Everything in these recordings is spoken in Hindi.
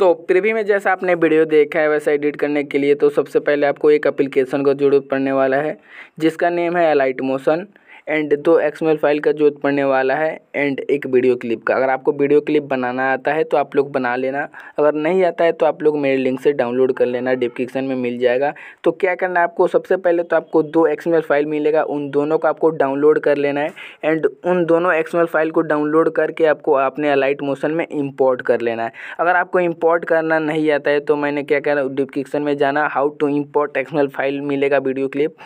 तो प्रिव्यू में जैसा आपने वीडियो देखा है वैसा एडिट करने के लिए तो सबसे पहले आपको एक एप्लीकेशन को जरूरत पड़ने वाला है जिसका नेम है अलाइट मोशन एंड दो एक्सएमएल फाइल का जरूरत पड़ने वाला है एंड एक वीडियो क्लिप का अगर आपको वीडियो क्लिप बनाना आता है तो आप लोग बना लेना अगर नहीं आता है तो आप लोग मेरे लिंक से डाउनलोड कर लेना डिस्क्रिप्शन में मिल जाएगा तो क्या करना है आपको सबसे पहले तो आपको दो एक्सएमएल फाइल मिलेगा उन दोनों को आपको डाउनलोड कर लेना है एंड उन दोनों एक्सएमएल फाइल को डाउनलोड करके आपको अपने अलाइट मोशन में इम्पोर्ट कर लेना है अगर आपको इम्पोर्ट करना नहीं आता है तो मैंने क्या कहना डिस्क्रिप्शन में जाना how to import XML file मिलेगा वीडियो क्लिप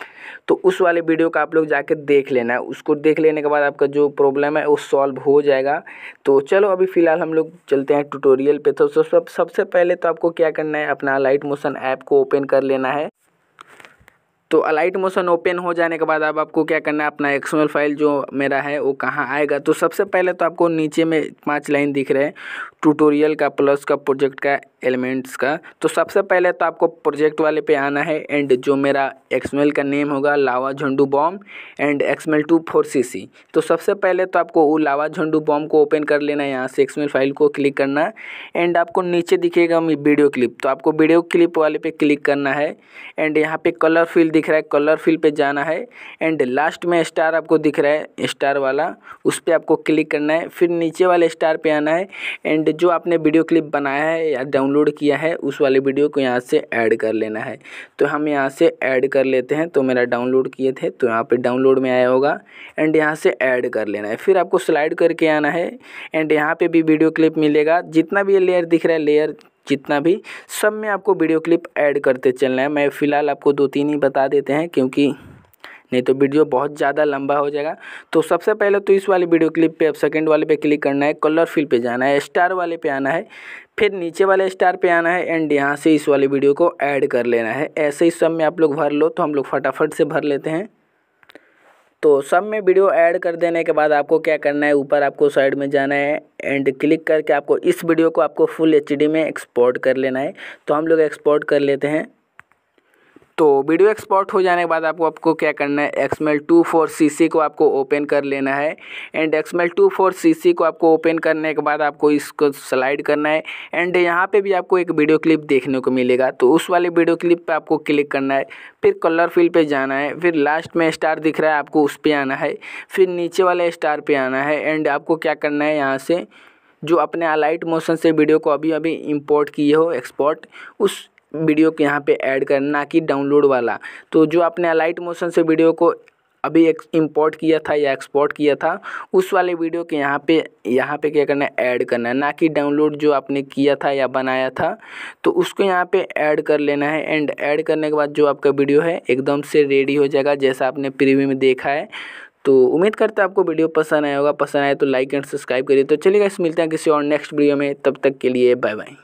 तो उस वाले वीडियो का आप लोग जाकर देख लेना करना है उसको देख लेने के बाद आपका जो प्रॉब्लम है वो सॉल्व हो जाएगा तो चलो अभी फ़िलहाल हम लोग चलते हैं ट्यूटोरियल पे तो सब सबसे पहले तो आपको क्या करना है अपना लाइट मोशन ऐप को ओपन कर लेना है तो अलाइट मोशन ओपन हो जाने के बाद अब आपको क्या करना है अपना एक्सएमएल फाइल जो मेरा है वो कहाँ आएगा तो सबसे पहले तो आपको नीचे में पांच लाइन दिख रहे हैं ट्यूटोरियल का प्लस का प्रोजेक्ट का एलिमेंट्स का तो सबसे पहले तो आपको प्रोजेक्ट वाले पे आना है एंड जो मेरा एक्समेल का नेम होगा Lava Zandu balm and XML two four C C तो सबसे पहले तो आपको वो लावा झंडू बॉम को ओपन कर लेना है यहाँ से एक्समेल फाइल को क्लिक करना एंड आपको नीचे दिखेगा वीडियो क्लिप तो आपको वीडियो क्लिप वाले पे क्लिक करना है एंड यहाँ पे कलर फील्ड दिख रहा है कलर फिल पे जाना है एंड लास्ट में स्टार आपको दिख रहा है स्टार वाला उस पर आपको क्लिक करना है फिर नीचे वाले स्टार पे आना है एंड जो आपने वीडियो क्लिप बनाया है या डाउनलोड किया है उस वाले वीडियो को यहाँ से ऐड कर लेना है तो हम यहाँ से ऐड कर लेते हैं तो मेरा डाउनलोड किए थे तो यहाँ पर डाउनलोड में आया होगा एंड यहाँ से ऐड कर लेना है फिर आपको स्लाइड करके आना है एंड यहाँ पर भी वीडियो क्लिप मिलेगा जितना भी लेयर दिख रहा है लेयर जितना भी सब में आपको वीडियो क्लिप ऐड करते चलना है मैं फ़िलहाल आपको दो तीन ही बता देते हैं क्योंकि नहीं तो वीडियो बहुत ज़्यादा लंबा हो जाएगा तो सबसे पहले तो इस वाले वीडियो क्लिप पे अब सेकंड वाले पे क्लिक करना है कलर फिल पे जाना है स्टार वाले पे आना है फिर नीचे वाले स्टार पे आना है एंड यहाँ से इस वाले वीडियो को ऐड कर लेना है ऐसे ही सब में आप लोग भर लो तो हम लोग फटाफट से भर लेते हैं तो सब में वीडियो ऐड कर देने के बाद आपको क्या करना है ऊपर आपको साइड में जाना है एंड क्लिक करके आपको इस वीडियो को आपको फुल एच में एक्सपोर्ट कर लेना है तो हम लोग एक्सपोर्ट कर लेते हैं तो वीडियो एक्सपोर्ट हो जाने के बाद आपको आपको क्या करना है एक्समेल टू फोर सी सी को आपको ओपन कर लेना है and XML two four C C को आपको ओपन करने के बाद आपको इसको स्लाइड करना है एंड यहाँ पे भी आपको एक वीडियो क्लिप देखने को मिलेगा तो उस वाले वीडियो क्लिप पे आपको क्लिक करना है फिर कलर फिल पर जाना है फिर लास्ट में स्टार दिख रहा है आपको उस पर आना है फिर नीचे वाले स्टार पर आना है एंड आपको क्या करना है यहाँ से जो अपने अलाइट मोशन से वीडियो को अभी अभी इंपोर्ट किए हो एक्सपोर्ट उस वीडियो को यहाँ पे ऐड करना ना कि डाउनलोड वाला तो जो आपने अलाइट मोशन से वीडियो को अभी एक इम्पोर्ट किया था या एक्सपोर्ट किया था उस वाले वीडियो के यहाँ पे यहाँ पे क्या करना है ऐड करना है ना कि डाउनलोड जो आपने किया था या बनाया था तो उसको यहाँ पे ऐड कर लेना है एंड ऐड करने के बाद जो आपका वीडियो है एकदम से रेडी हो जाएगा जैसा आपने प्रीव्यू में देखा है तो उम्मीद करते हैं आपको वीडियो पसंद आया होगा पसंद आए तो लाइक एंड सब्सक्राइब करिए तो चलिएगा इस मिलते हैं किसी और नेक्स्ट वीडियो में तब तक के लिए बाय बाय